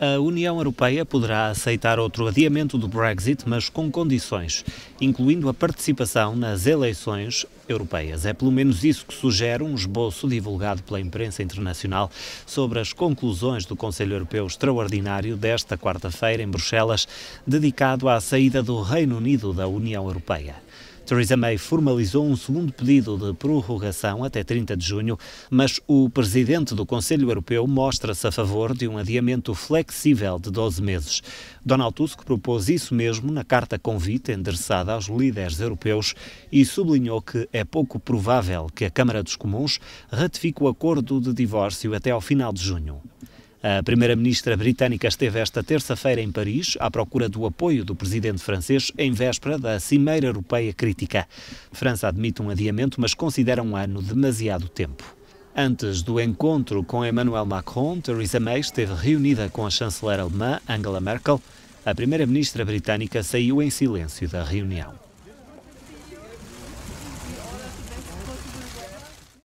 A União Europeia poderá aceitar outro adiamento do Brexit, mas com condições, incluindo a participação nas eleições europeias. É pelo menos isso que sugere um esboço divulgado pela imprensa internacional sobre as conclusões do Conselho Europeu Extraordinário desta quarta-feira em Bruxelas, dedicado à saída do Reino Unido da União Europeia. Theresa May formalizou um segundo pedido de prorrogação até 30 de junho, mas o presidente do Conselho Europeu mostra-se a favor de um adiamento flexível de 12 meses. Donald Tusk propôs isso mesmo na carta convite endereçada aos líderes europeus e sublinhou que é pouco provável que a Câmara dos Comuns ratifique o acordo de divórcio até ao final de junho. A primeira-ministra britânica esteve esta terça-feira em Paris à procura do apoio do presidente francês em véspera da Cimeira Europeia Crítica. França admite um adiamento, mas considera um ano demasiado tempo. Antes do encontro com Emmanuel Macron, Theresa May esteve reunida com a chanceler alemã Angela Merkel. A primeira-ministra britânica saiu em silêncio da reunião.